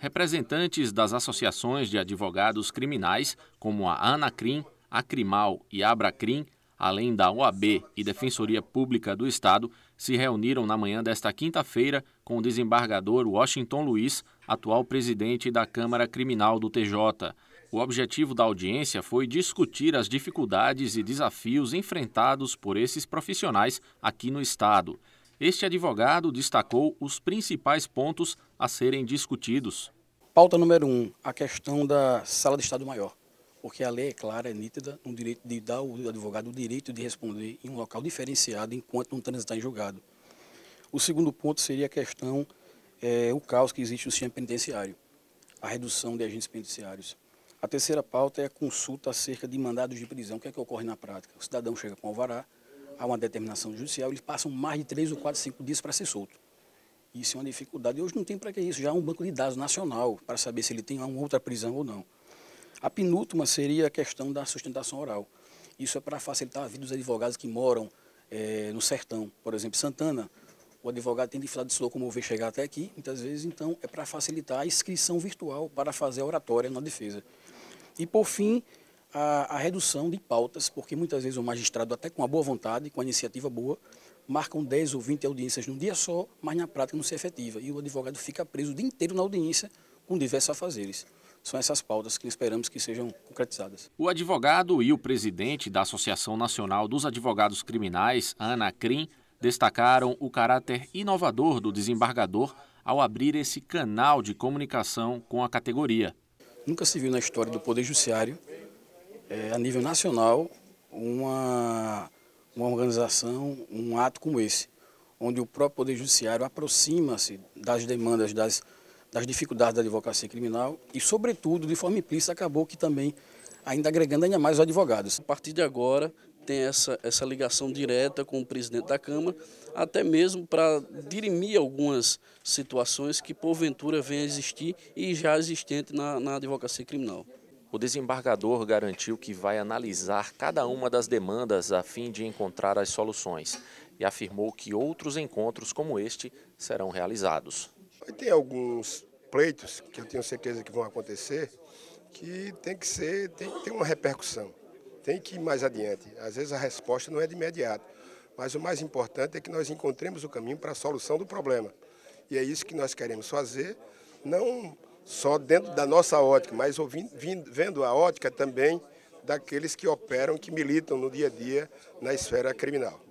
Representantes das associações de advogados criminais, como a ANACRIM, a CRIMAL e a ABRACRIM, além da OAB e Defensoria Pública do Estado, se reuniram na manhã desta quinta-feira com o desembargador Washington Luiz, atual presidente da Câmara Criminal do TJ. O objetivo da audiência foi discutir as dificuldades e desafios enfrentados por esses profissionais aqui no Estado. Este advogado destacou os principais pontos a serem discutidos. Pauta número um, a questão da sala de Estado Maior, porque a lei é clara, é nítida, no direito de dar ao advogado o direito de responder em um local diferenciado enquanto não transitar em julgado. O segundo ponto seria a questão, é, o caos que existe no sistema penitenciário, a redução de agentes penitenciários. A terceira pauta é a consulta acerca de mandados de prisão. O que é que ocorre na prática? O cidadão chega com alvará, há uma determinação judicial, eles passam mais de três ou quatro, cinco dias para ser solto. Isso é uma dificuldade. E hoje não tem para que isso. Já há é um banco de dados nacional para saber se ele tem uma outra prisão ou não. A penúltima seria a questão da sustentação oral. Isso é para facilitar a vida dos advogados que moram é, no sertão. Por exemplo, Santana, o advogado tem dificuldade de se locomover, chegar até aqui, muitas vezes, então, é para facilitar a inscrição virtual para fazer a oratória na defesa. E, por fim, a, a, redução de pautas, porque muitas vezes o magistrado, até com a boa vontade, com a iniciativa boa, marcam 10 ou 20 audiências num dia só, mas na prática não se efetiva. E o advogado fica preso o dia inteiro na audiência com diversos afazeres. São essas pautas que esperamos que sejam concretizadas. O advogado e o presidente da Associação Nacional dos Advogados Criminais, Ana Crim, destacaram o caráter inovador do desembargador ao abrir esse canal de comunicação com a categoria. Nunca se viu na história do Poder Judiciário é, a nível nacional, uma, uma organização, um ato como esse, onde o próprio Poder Judiciário aproxima-se das demandas, das, das dificuldades da advocacia criminal e, sobretudo, de forma implícita, acabou que também ainda agregando ainda mais os advogados. A partir de agora, tem essa, essa ligação direta com o presidente da Câmara, até mesmo para dirimir algumas situações que porventura venham a existir e já existente na, na advocacia criminal o desembargador garantiu que vai analisar cada uma das demandas a fim de encontrar as soluções e afirmou que outros encontros como este serão realizados. Tem alguns pleitos que eu tenho certeza que vão acontecer que tem que ser, tem que ter uma repercussão, tem que ir mais adiante. Às vezes a resposta não é de imediato, mas o mais importante é que nós encontremos o caminho para a solução do problema. E é isso que nós queremos fazer, não só dentro da nossa ótica, mas ouvindo, vindo, vendo a ótica também daqueles que operam, que militam no dia a dia na esfera criminal.